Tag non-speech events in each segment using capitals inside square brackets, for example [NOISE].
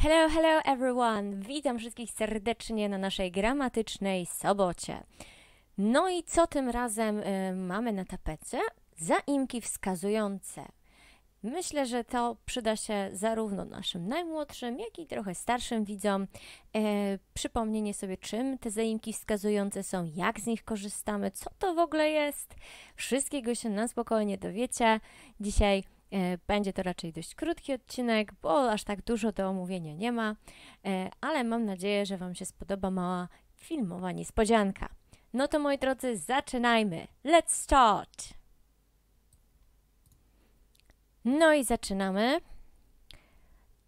Hello, hello everyone! Witam wszystkich serdecznie na naszej gramatycznej sobocie. No i co tym razem y, mamy na tapecie? Zaimki wskazujące. Myślę, że to przyda się zarówno naszym najmłodszym, jak i trochę starszym widzom. E, przypomnienie sobie, czym te zaimki wskazujące są, jak z nich korzystamy, co to w ogóle jest. Wszystkiego się na spokojnie dowiecie. Dzisiaj E, będzie to raczej dość krótki odcinek, bo aż tak dużo do omówienia nie ma, e, ale mam nadzieję, że Wam się spodoba mała filmowa niespodzianka. No to moi drodzy, zaczynajmy! Let's start! No i zaczynamy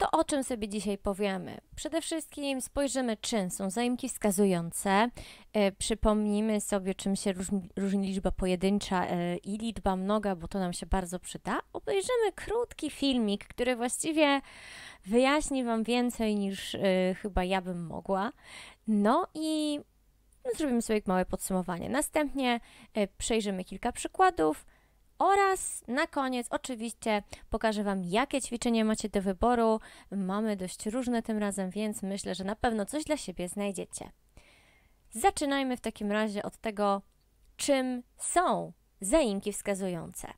to o czym sobie dzisiaj powiemy? Przede wszystkim spojrzymy, czym są zaimki wskazujące, e, przypomnimy sobie, czym się różni, różni liczba pojedyncza e, i liczba mnoga, bo to nam się bardzo przyda. Obejrzymy krótki filmik, który właściwie wyjaśni Wam więcej niż e, chyba ja bym mogła. No i zrobimy sobie małe podsumowanie. Następnie e, przejrzymy kilka przykładów oraz na koniec oczywiście pokażę Wam, jakie ćwiczenie macie do wyboru. Mamy dość różne tym razem, więc myślę, że na pewno coś dla siebie znajdziecie. Zaczynajmy w takim razie od tego, czym są zaimki wskazujące.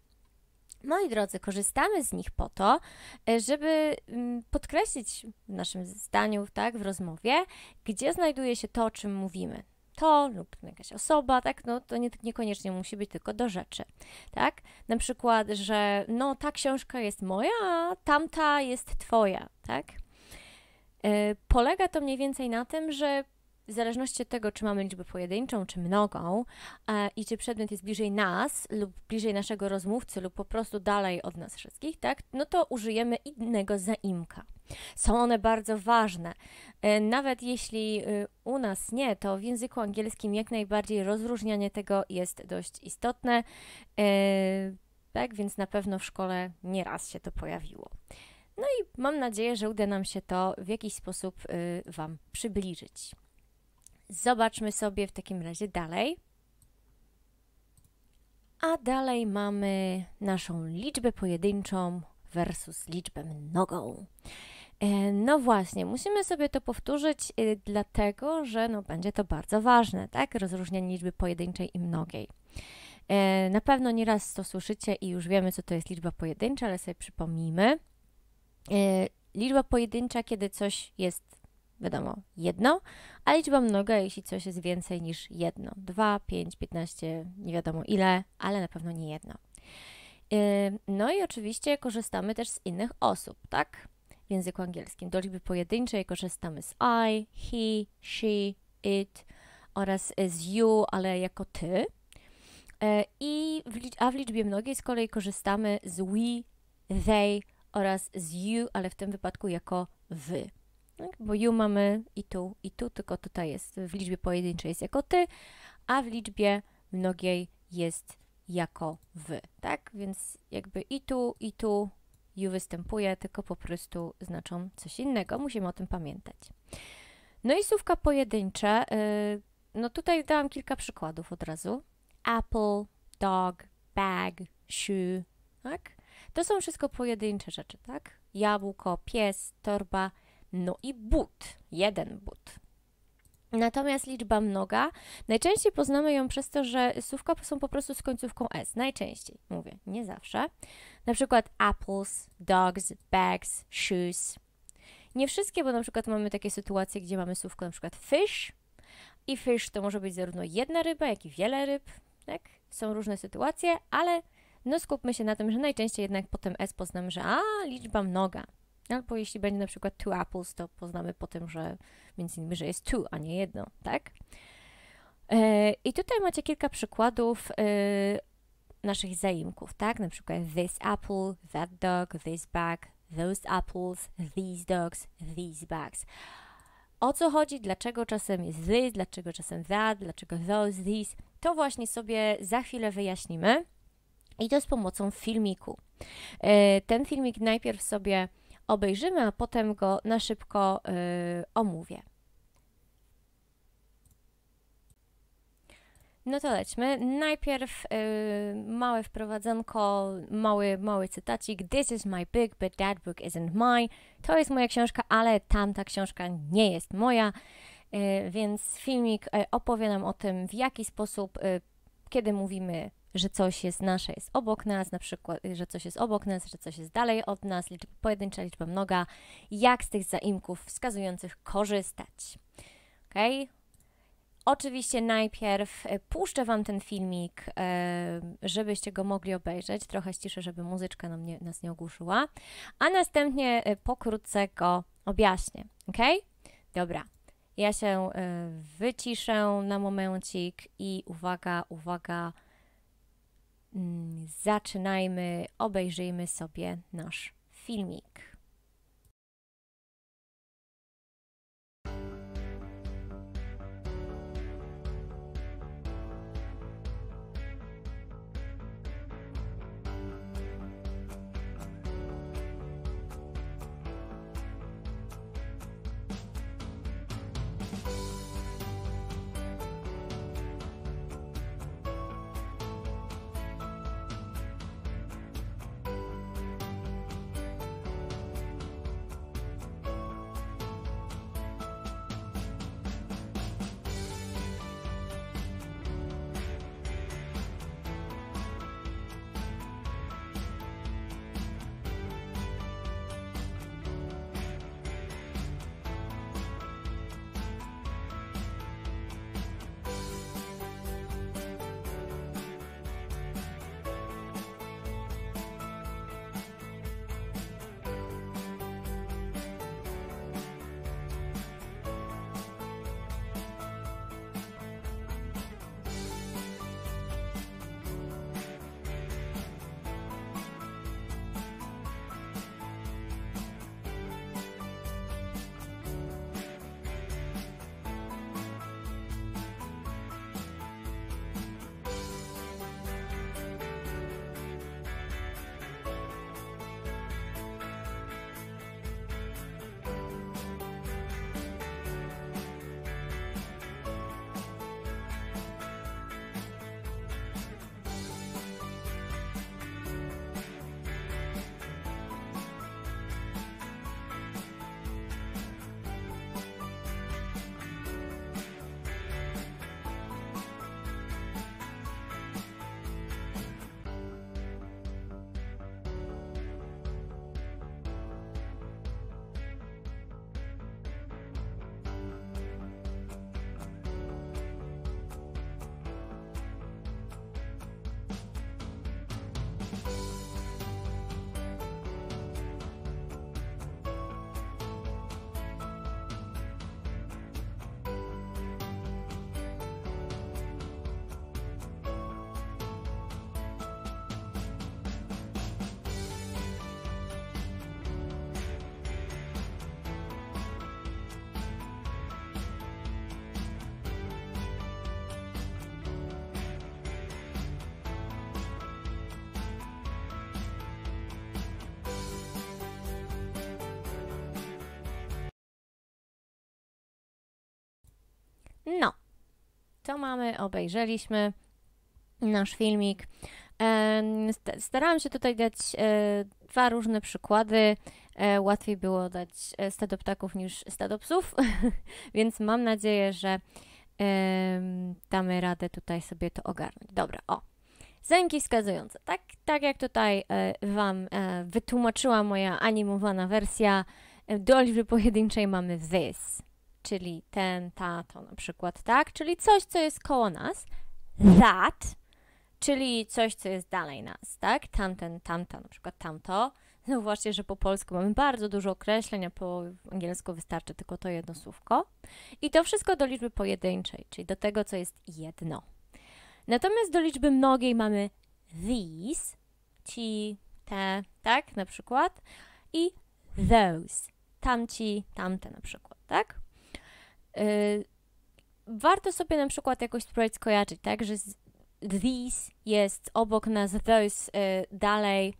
Moi drodzy, korzystamy z nich po to, żeby mm, podkreślić w naszym zdaniu, tak, w rozmowie, gdzie znajduje się to, o czym mówimy to lub jakaś osoba, tak, no to nie, niekoniecznie musi być tylko do rzeczy, tak? Na przykład, że no ta książka jest moja, a tamta jest twoja, tak? Y, polega to mniej więcej na tym, że w zależności od tego, czy mamy liczbę pojedynczą, czy mnogą e, i czy przedmiot jest bliżej nas lub bliżej naszego rozmówcy lub po prostu dalej od nas wszystkich, tak, no to użyjemy innego zaimka. Są one bardzo ważne. E, nawet jeśli e, u nas nie, to w języku angielskim jak najbardziej rozróżnianie tego jest dość istotne. E, tak, więc na pewno w szkole nieraz się to pojawiło. No i mam nadzieję, że uda nam się to w jakiś sposób y, Wam przybliżyć. Zobaczmy sobie w takim razie dalej. A dalej mamy naszą liczbę pojedynczą versus liczbę mnogą. E, no właśnie, musimy sobie to powtórzyć, e, dlatego że no, będzie to bardzo ważne, tak? Rozróżnienie liczby pojedynczej i mnogiej. E, na pewno nieraz to słyszycie i już wiemy, co to jest liczba pojedyncza, ale sobie przypomnijmy. Liczba pojedyncza, kiedy coś jest wiadomo, jedno, a liczba mnoga, jeśli coś jest więcej niż jedno. 2, 5, 15, nie wiadomo ile, ale na pewno nie jedno. Yy, no i oczywiście korzystamy też z innych osób, tak? W języku angielskim. Do liczby pojedynczej korzystamy z I, he, she, it oraz z you, ale jako ty. Yy, I w, a w liczbie mnogiej z kolei korzystamy z we, they oraz z you, ale w tym wypadku jako wy. Tak? Bo you mamy i tu, i tu, tylko tutaj jest w liczbie pojedynczej jest jako ty, a w liczbie mnogiej jest jako wy, tak? Więc jakby i tu, i tu you występuje, tylko po prostu znaczą coś innego. Musimy o tym pamiętać. No i słówka pojedyncze. Y, no tutaj dałam kilka przykładów od razu. Apple, dog, bag, shoe, tak? To są wszystko pojedyncze rzeczy, tak? Jabłko, pies, torba – no i but, jeden but. Natomiast liczba mnoga, najczęściej poznamy ją przez to, że słówka są po prostu z końcówką s. Najczęściej, mówię, nie zawsze. Na przykład apples, dogs, bags, shoes. Nie wszystkie, bo na przykład mamy takie sytuacje, gdzie mamy słówko na przykład fish i fish to może być zarówno jedna ryba, jak i wiele ryb. Tak? Są różne sytuacje, ale no skupmy się na tym, że najczęściej jednak potem s poznamy, że a, liczba mnoga. Albo jeśli będzie na przykład two apples, to poznamy po tym, że między innymi, że jest two, a nie jedno, tak? E, I tutaj macie kilka przykładów e, naszych zaimków, tak? Na przykład this apple, that dog, this bag, those apples, these dogs, these bags. O co chodzi? Dlaczego czasem jest this, dlaczego czasem that, dlaczego those, these? To właśnie sobie za chwilę wyjaśnimy i to z pomocą filmiku. E, ten filmik najpierw sobie obejrzymy, a potem go na szybko y, omówię. No to lećmy. Najpierw yy, małe wprowadzonko, mały, mały cytacik. This is my book, but that book isn't mine. To jest moja książka, ale tamta książka nie jest moja. Yy, więc filmik y, opowie nam o tym, w jaki sposób, yy, kiedy mówimy że coś jest nasze, jest obok nas, na przykład, y, że coś jest obok nas, że coś jest dalej od nas, liczba pojedyncza, liczba mnoga, jak z tych zaimków wskazujących korzystać. Ok? Oczywiście najpierw y, puszczę Wam ten filmik, y, żebyście go mogli obejrzeć, trochę ściszę, żeby muzyczka nam nie, nas nie ogłuszyła, a następnie pokrótce go objaśnię, ok? Dobra, ja się wyciszę na momencik i uwaga, uwaga, Mm, zaczynajmy, obejrzyjmy sobie nasz filmik. No, to mamy, obejrzeliśmy nasz filmik. E, starałam się tutaj dać e, dwa różne przykłady. E, łatwiej było dać stado ptaków niż stado psów, [LAUGHS] więc mam nadzieję, że damy radę tutaj sobie to ogarnąć. Dobra, o. zębki wskazujące. Tak, tak jak tutaj Wam wytłumaczyła moja animowana wersja, do liczby pojedynczej mamy this czyli ten, ta, to na przykład, tak? Czyli coś, co jest koło nas. That, czyli coś, co jest dalej nas, tak? Tamten, tamta, na przykład tamto. No właśnie, że po polsku mamy bardzo dużo określeń, a po angielsku wystarczy tylko to jedno słówko. I to wszystko do liczby pojedynczej, czyli do tego, co jest jedno. Natomiast do liczby mnogiej mamy these, ci, te, tak, na przykład, i those, tamci, tamte na przykład, tak? Yy, warto sobie na przykład jakoś spróbować skojarzyć, tak, że these jest obok nas those y, dalej,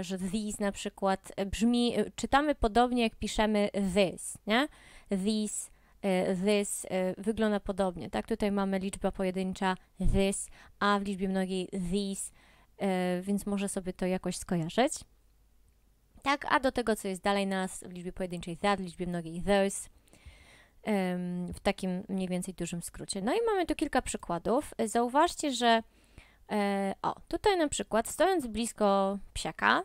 y, że these na przykład y, brzmi, czytamy podobnie jak piszemy this, nie? These, this wygląda podobnie, tak? Tutaj mamy liczba pojedyncza this, a w liczbie mnogiej these, więc może sobie to jakoś skojarzyć. Tak, a do tego, co jest dalej nas w liczbie pojedynczej that, w liczbie mnogiej those, w takim mniej więcej dużym skrócie. No i mamy tu kilka przykładów. Zauważcie, że e, o, tutaj na przykład stojąc blisko psiaka,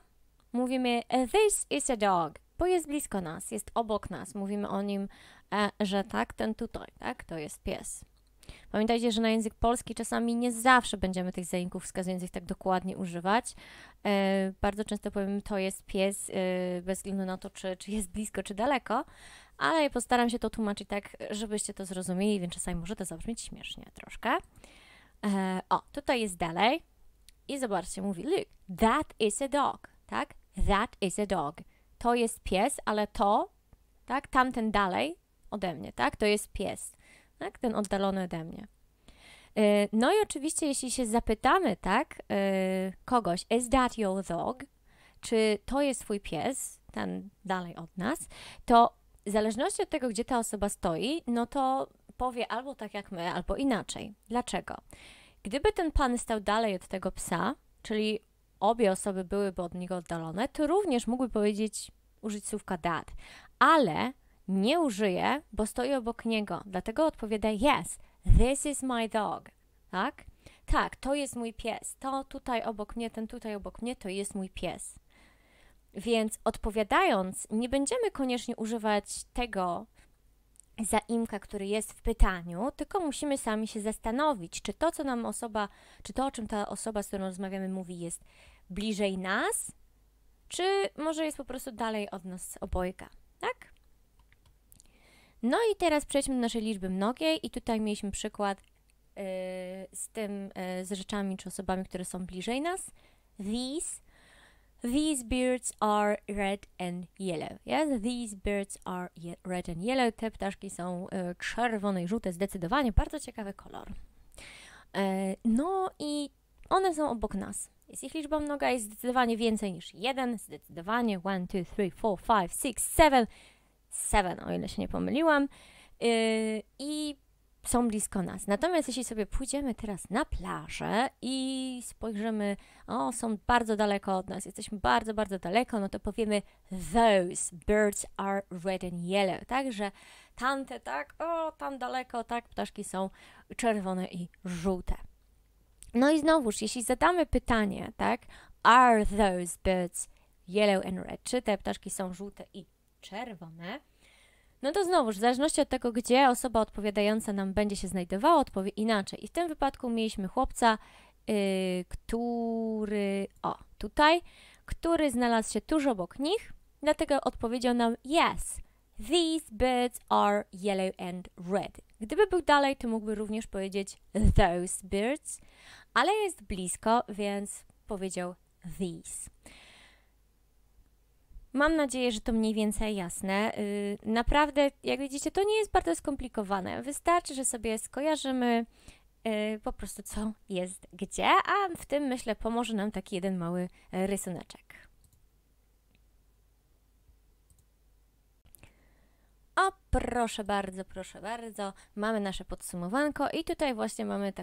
mówimy e, this is a dog, bo jest blisko nas, jest obok nas. Mówimy o nim, e, że tak, ten tutaj, tak, to jest pies. Pamiętajcie, że na język polski czasami nie zawsze będziemy tych zaimków wskazujących tak dokładnie używać. E, bardzo często powiem, to jest pies, e, bez względu na to, czy, czy jest blisko, czy daleko, ale postaram się to tłumaczyć tak, żebyście to zrozumieli, więc czasami może to zabrzmieć śmiesznie troszkę. E, o, tutaj jest dalej i zobaczcie, mówi that is a dog, tak? That is a dog. To jest pies, ale to, tak, tamten dalej ode mnie, tak? To jest pies tak? Ten oddalony ode mnie. E, no i oczywiście, jeśli się zapytamy, tak, e, kogoś, is that your dog? Czy to jest twój pies, ten dalej od nas, to w zależności od tego, gdzie ta osoba stoi, no to powie albo tak jak my, albo inaczej. Dlaczego? Gdyby ten pan stał dalej od tego psa, czyli obie osoby byłyby od niego oddalone, to również mógłby powiedzieć, użyć słówka that. Ale nie użyję, bo stoi obok niego. Dlatego odpowiada yes, this is my dog. Tak? Tak, to jest mój pies. To tutaj obok mnie, ten tutaj obok mnie, to jest mój pies. Więc odpowiadając, nie będziemy koniecznie używać tego zaimka, który jest w pytaniu, tylko musimy sami się zastanowić, czy to, co nam osoba, czy to, o czym ta osoba, z którą rozmawiamy, mówi, jest bliżej nas, czy może jest po prostu dalej od nas obojga, tak? No i teraz przejdźmy do naszej liczby mnogiej i tutaj mieliśmy przykład e, z tym, e, z rzeczami czy osobami, które są bliżej nas. These, these birds are red and yellow. Yes, these birds are red and yellow. Te ptaszki są e, czerwone i żółte, zdecydowanie bardzo ciekawy kolor. no i one są obok nas. Jest ich liczba mnoga, jest zdecydowanie więcej niż jeden, zdecydowanie 1, 2, 3, 4, 5, 6, 7, Seven, o ile się nie pomyliłam. Yy, I są blisko nas. Natomiast jeśli sobie pójdziemy teraz na plażę i spojrzymy, o, są bardzo daleko od nas, jesteśmy bardzo, bardzo daleko, no to powiemy those birds are red and yellow, także tamte, tak, o, tam daleko, tak, ptaszki są czerwone i żółte. No i znowuż, jeśli zadamy pytanie, tak, are those birds yellow and red, czy te ptaszki są żółte i czerwone. No to znowu, w zależności od tego, gdzie osoba odpowiadająca nam będzie się znajdowała, odpowie inaczej. I w tym wypadku mieliśmy chłopca, yy, który, o, tutaj, który znalazł się tuż obok nich, dlatego odpowiedział nam yes. These birds are yellow and red. Gdyby był dalej, to mógłby również powiedzieć those birds, ale jest blisko, więc powiedział these. Mam nadzieję, że to mniej więcej jasne. Y, naprawdę, jak widzicie, to nie jest bardzo skomplikowane. Wystarczy, że sobie skojarzymy y, po prostu co jest gdzie, a w tym myślę pomoże nam taki jeden mały rysuneczek. O, proszę bardzo, proszę bardzo, mamy nasze podsumowanko i tutaj właśnie mamy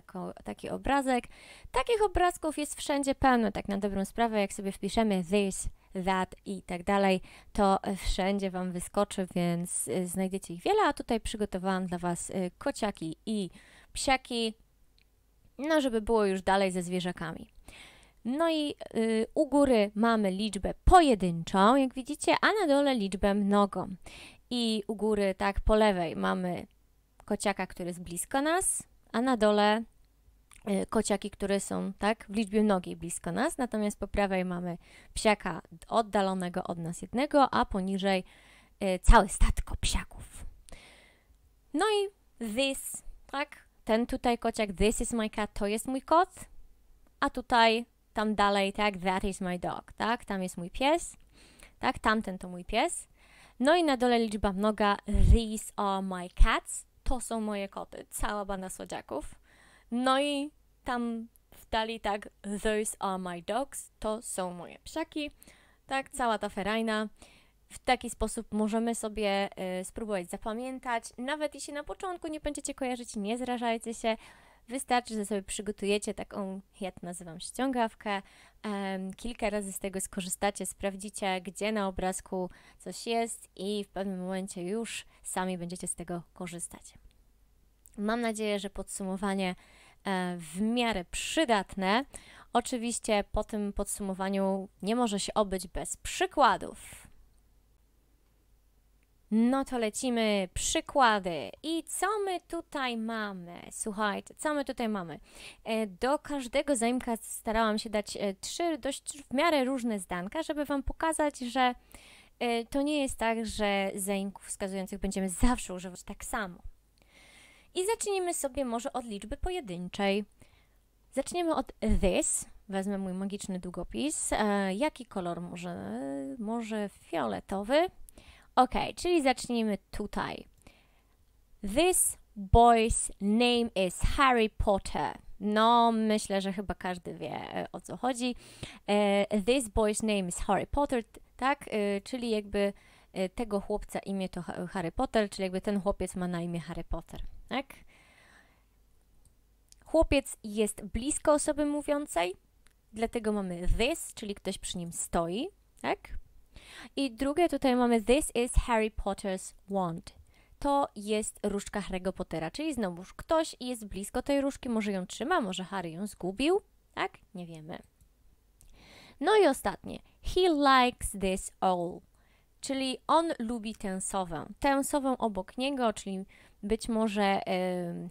taki obrazek. Takich obrazków jest wszędzie pełno, tak na dobrą sprawę, jak sobie wpiszemy this that i tak dalej, to wszędzie Wam wyskoczy, więc y, znajdziecie ich wiele, a tutaj przygotowałam dla Was y, kociaki i psiaki, no żeby było już dalej ze zwierzakami. No i y, u góry mamy liczbę pojedynczą, jak widzicie, a na dole liczbę mnogą. I u góry, tak po lewej, mamy kociaka, który jest blisko nas, a na dole Y, kociaki, które są tak w liczbie nogi blisko nas, natomiast po prawej mamy psiaka oddalonego od nas jednego, a poniżej y, całe statko psiaków. No i this, tak? Ten tutaj kociak, this is my cat, to jest mój kot, a tutaj, tam dalej, tak? That is my dog, tak? Tam jest mój pies, tak? Tamten to mój pies. No i na dole liczba mnoga, these are my cats, to są moje koty, cała banda słodziaków. No i tam wdali tak Those are my dogs, to są moje psiaki. Tak, cała ta ferajna. W taki sposób możemy sobie y, spróbować zapamiętać. Nawet jeśli na początku nie będziecie kojarzyć, nie zrażajcie się. Wystarczy, że sobie przygotujecie taką, ja to nazywam ściągawkę, um, kilka razy z tego skorzystacie, sprawdzicie, gdzie na obrazku coś jest i w pewnym momencie już sami będziecie z tego korzystać. Mam nadzieję, że podsumowanie E, w miarę przydatne. Oczywiście po tym podsumowaniu nie może się obyć bez przykładów. No to lecimy przykłady. I co my tutaj mamy? Słuchajcie, co my tutaj mamy? E, do każdego zaimka starałam się dać e, trzy dość w miarę różne zdanka, żeby Wam pokazać, że to nie jest tak, że zaimków wskazujących będziemy zawsze używać tak samo. I zacznijmy sobie może od liczby pojedynczej. Zaczniemy od this. Wezmę mój magiczny długopis. E, jaki kolor może? Może fioletowy? Ok, czyli zacznijmy tutaj. This boy's name is Harry Potter. No, myślę, że chyba każdy wie e, o co chodzi. E, this boy's name is Harry Potter, tak? E, czyli jakby e, tego chłopca imię to Harry Potter, czyli jakby ten chłopiec ma na imię Harry Potter. Tak? Chłopiec jest blisko osoby mówiącej, dlatego mamy this, czyli ktoś przy nim stoi, tak? I drugie tutaj mamy this is Harry Potter's wand. To jest różdżka Harry'ego Pottera, czyli znowuż ktoś jest blisko tej różdżki, może ją trzyma, może Harry ją zgubił, tak? Nie wiemy. No i ostatnie. He likes this all. Czyli on lubi tę sowę. Tę sowę obok niego, czyli być może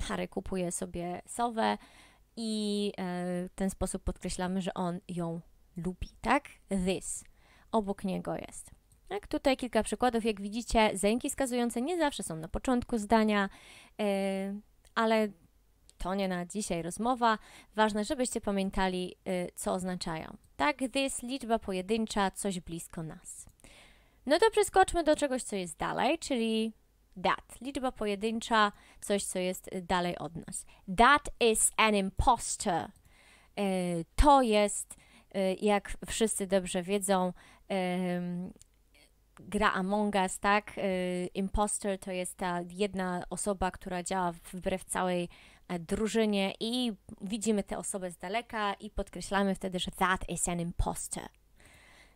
Harry kupuje sobie sowę i e, w ten sposób podkreślamy, że on ją lubi, tak? This obok niego jest. Tak, tutaj kilka przykładów. Jak widzicie, zęki skazujące nie zawsze są na początku zdania, e, ale to nie na dzisiaj rozmowa. Ważne, żebyście pamiętali, e, co oznaczają. Tak, this liczba pojedyncza, coś blisko nas. No to przeskoczmy do czegoś, co jest dalej, czyli that. Liczba pojedyncza, coś, co jest y, dalej od nas. That is an imposter. Y, to jest, y, jak wszyscy dobrze wiedzą, gra Among Us, tak? Imposter to jest ta jedna osoba, która działa wbrew całej e, drużynie i widzimy tę osobę z daleka i podkreślamy wtedy, że that is an imposter.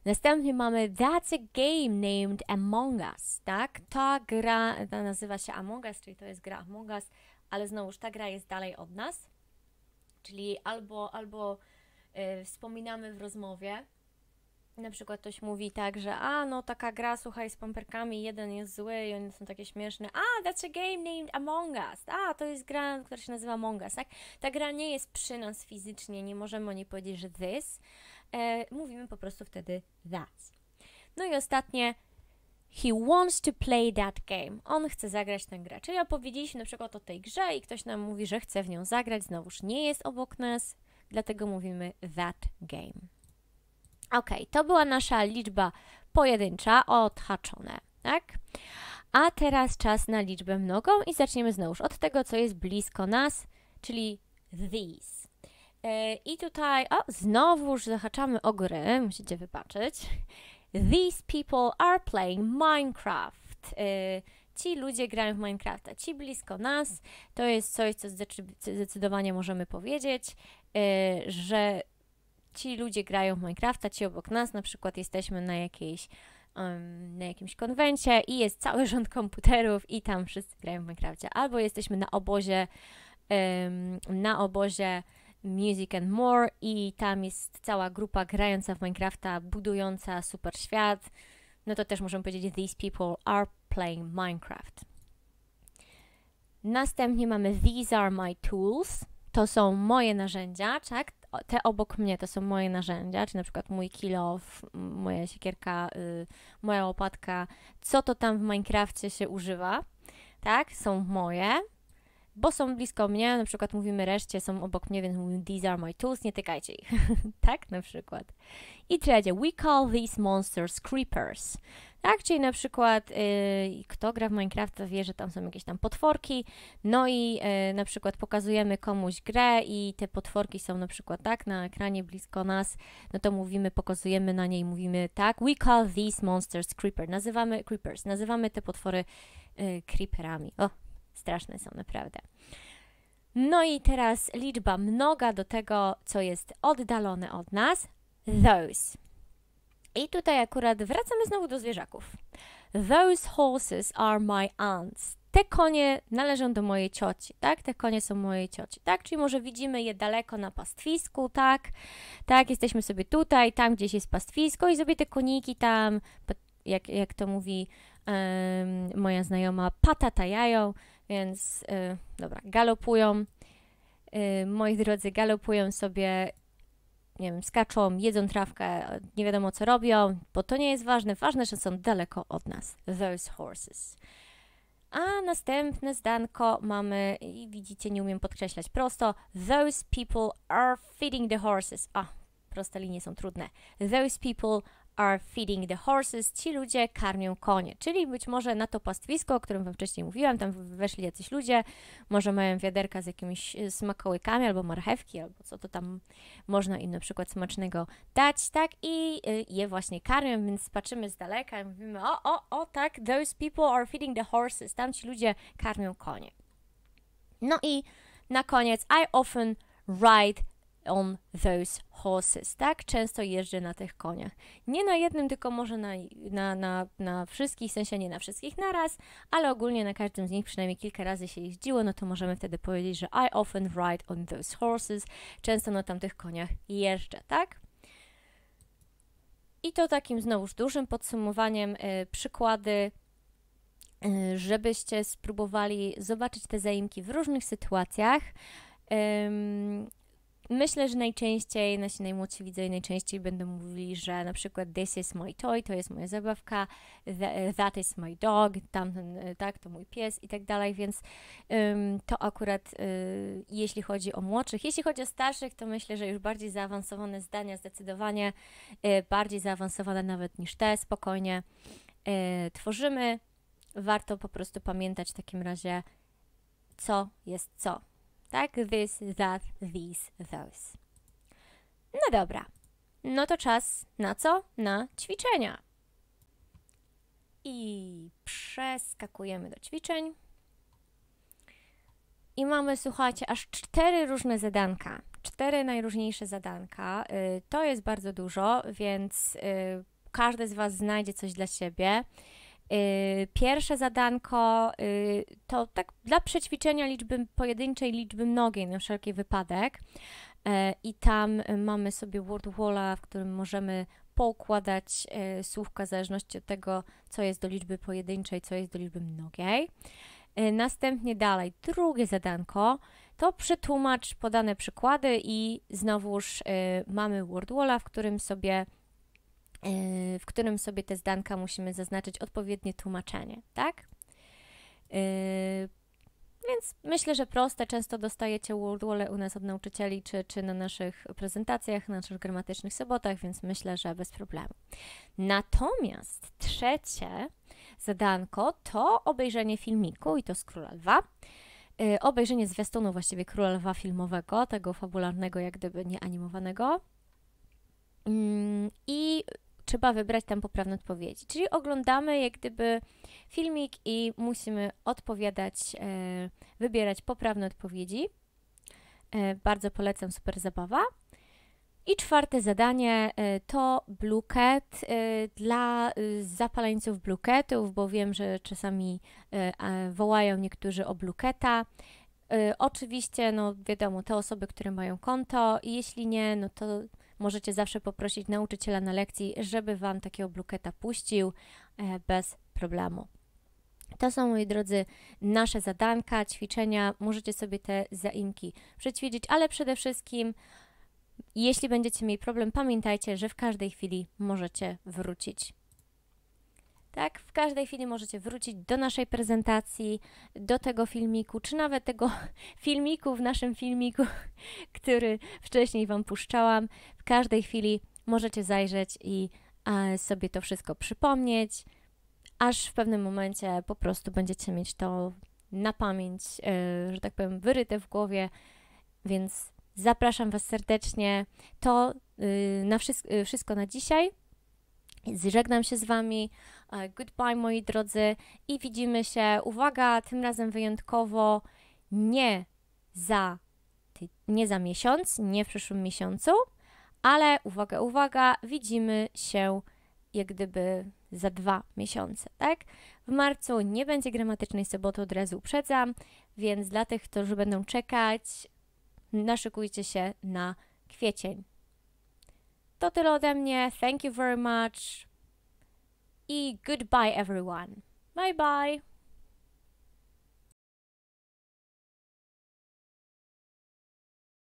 Następnie mamy That's a game named Among Us, tak? Ta gra ta nazywa się Among Us, czyli to jest gra Among Us, ale znowuż ta gra jest dalej od nas. Czyli albo, albo y, wspominamy w rozmowie, na przykład ktoś mówi tak, że a no taka gra, słuchaj, z pamperkami, jeden jest zły i oni są takie śmieszne. A, that's a game named Among Us. A, to jest gra, która się nazywa Among Us, tak? Ta gra nie jest przy nas fizycznie, nie możemy o niej powiedzieć, że this, e, mówimy po prostu wtedy that. No i ostatnie, he wants to play that game. On chce zagrać tę grę. Czyli opowiedzieliśmy na przykład o tej grze i ktoś nam mówi, że chce w nią zagrać, znowuż nie jest obok nas, dlatego mówimy that game. Ok, to była nasza liczba pojedyncza, odhaczone, tak? A teraz czas na liczbę mnogą i zaczniemy znowuż od tego, co jest blisko nas, czyli these. E, I tutaj, o, znowuż zahaczamy o gry, musicie wybaczyć. These people are playing Minecraft. E, ci ludzie grają w Minecrafta, ci blisko nas. To jest coś, co zdecydowanie możemy powiedzieć, e, że ci ludzie grają w Minecrafta, ci obok nas, na przykład jesteśmy na jakiejś na jakimś konwencie i jest cały rząd komputerów i tam wszyscy grają w Minecrafcie. Albo jesteśmy na obozie, na obozie Music and More i tam jest cała grupa grająca w Minecrafta, budująca super świat. No to też możemy powiedzieć these people are playing Minecraft. Następnie mamy these are my tools. To są moje narzędzia, tak? Te obok mnie to są moje narzędzia, czy na przykład mój kilow, moja siekierka, y, moja łopatka. Co to tam w Minecrafcie się używa? Tak? Są moje bo są blisko mnie, na przykład mówimy reszcie, są obok mnie, więc mówimy these are my tools, nie tykajcie ich. [LAUGHS] tak na przykład. I trzecie, we call these monsters creepers. Tak, czyli na przykład y, kto gra w Minecraft, to wie, że tam są jakieś tam potworki, no i y, na przykład pokazujemy komuś grę i te potworki są na przykład tak na ekranie blisko nas, no to mówimy, pokazujemy na niej, mówimy tak, we call these monsters creeper. Nazywamy creepers, nazywamy te potwory y, creeperami. O, Straszne są naprawdę. No i teraz liczba mnoga do tego, co jest oddalone od nas. Those. I tutaj akurat wracamy znowu do zwierzaków. Those horses are my aunts. Te konie należą do mojej cioci, tak? Te konie są mojej cioci, tak? Czyli może widzimy je daleko na pastwisku, tak? Tak, jesteśmy sobie tutaj, tam gdzieś jest pastwisko i sobie te koniki tam, jak, jak to mówi um, moja znajoma, patatajają, więc yy, dobra, galopują. Yy, moi drodzy, galopują sobie, nie wiem, skaczą, jedzą trawkę, nie wiadomo co robią, bo to nie jest ważne. Ważne, że są daleko od nas. Those horses. A następne zdanko mamy, i widzicie, nie umiem podkreślać prosto. Those people are feeding the horses. A, proste linie są trudne. Those people are feeding the horses, ci ludzie karmią konie, czyli być może na to pastwisko, o którym wam wcześniej mówiłam, tam weszli jacyś ludzie, może mają wiaderka z jakimiś y, smakołykami albo marchewki, albo co to tam można im na przykład smacznego dać, tak, i y, je właśnie karmią, więc patrzymy z daleka i mówimy, o, o, o, tak, those people are feeding the horses, tam ci ludzie karmią konie. No i na koniec, I often ride on those horses, tak? Często jeżdżę na tych koniach. Nie na jednym, tylko może na, na, na, na wszystkich, w sensie nie na wszystkich naraz, ale ogólnie na każdym z nich przynajmniej kilka razy się jeździło, no to możemy wtedy powiedzieć, że I often ride on those horses, często na tamtych koniach jeżdżę, tak? I to takim znowuż dużym podsumowaniem y, przykłady y, żebyście spróbowali zobaczyć te zaimki w różnych sytuacjach. Um, Myślę, że najczęściej nasi najmłodsi widzowie najczęściej będą mówili, że na przykład this is my toy, to jest moja zabawka, that is my dog, tamten, tak, to mój pies i tak dalej, więc to akurat y, jeśli chodzi o młodszych. Jeśli chodzi o starszych, to myślę, że już bardziej zaawansowane zdania, zdecydowanie y, bardziej zaawansowane nawet niż te, spokojnie y, tworzymy. Warto po prostu pamiętać w takim razie, co jest co tak? This, that, these, those. No dobra, no to czas na co? Na ćwiczenia. I przeskakujemy do ćwiczeń. I mamy, słuchajcie, aż cztery różne zadanka. Cztery najróżniejsze zadanka. Y, to jest bardzo dużo, więc y, każdy z Was znajdzie coś dla siebie. Y, pierwsze zadanko y, to tak dla przećwiczenia liczby pojedynczej, liczby mnogiej na wszelki wypadek. E, I tam mamy sobie word walla, w którym możemy poukładać e, słówka w zależności od tego, co jest do liczby pojedynczej, co jest do liczby mnogiej. E, następnie dalej, drugie zadanko to przetłumacz podane przykłady i znowuż mamy word walla, w którym sobie Y, w którym sobie te zdanka musimy zaznaczyć odpowiednie tłumaczenie, tak? Y, więc myślę, że proste. Często dostajecie wordwole u nas od nauczycieli, czy, czy na naszych prezentacjach, na naszych gramatycznych sobotach, więc myślę, że bez problemu. Natomiast trzecie zadanko to obejrzenie filmiku i to z Króla Lwa. Yy, obejrzenie zwiastunu właściwie Króla Lwa filmowego, tego fabularnego, jak gdyby nie animowanego. Yy, I trzeba wybrać tam poprawne odpowiedzi. Czyli oglądamy jak gdyby filmik i musimy odpowiadać, e, wybierać poprawne odpowiedzi. E, bardzo polecam, super zabawa. I czwarte zadanie e, to Blue Cat e, dla y, zapaleńców Blue Catów, bo wiem, że czasami e, wołają niektórzy o Blue Cata. Oczywiście, no wiadomo, te osoby, które mają konto, i jeśli nie, no to Możecie zawsze poprosić nauczyciela na lekcji, żeby Wam takiego bluketa puścił e, bez problemu. To są, moi drodzy, nasze zadanka, ćwiczenia. Możecie sobie te zaimki przećwiczyć, ale przede wszystkim, jeśli będziecie mieli problem, pamiętajcie, że w każdej chwili możecie wrócić. Tak, w każdej chwili możecie wrócić do naszej prezentacji, do tego filmiku, czy nawet tego [LAUGHS] filmiku w naszym filmiku, [LAUGHS] który wcześniej Wam puszczałam. W każdej chwili możecie zajrzeć i e, sobie to wszystko przypomnieć, aż w pewnym momencie po prostu będziecie mieć to na pamięć, e, że tak powiem, wyryte w głowie. Więc zapraszam Was serdecznie. To y, na wszy y, wszystko na dzisiaj. Żegnam się z Wami. E, goodbye, moi drodzy, i widzimy się. Uwaga, tym razem wyjątkowo nie za, nie za miesiąc, nie w przyszłym miesiącu, ale uwaga, uwaga, widzimy się jak gdyby za dwa miesiące, tak? W marcu nie będzie gramatycznej soboty, od razu uprzedzam, więc dla tych, którzy będą czekać, naszykujcie się na kwiecień. To tyle ode mnie. Thank you very much. I goodbye everyone. Bye bye.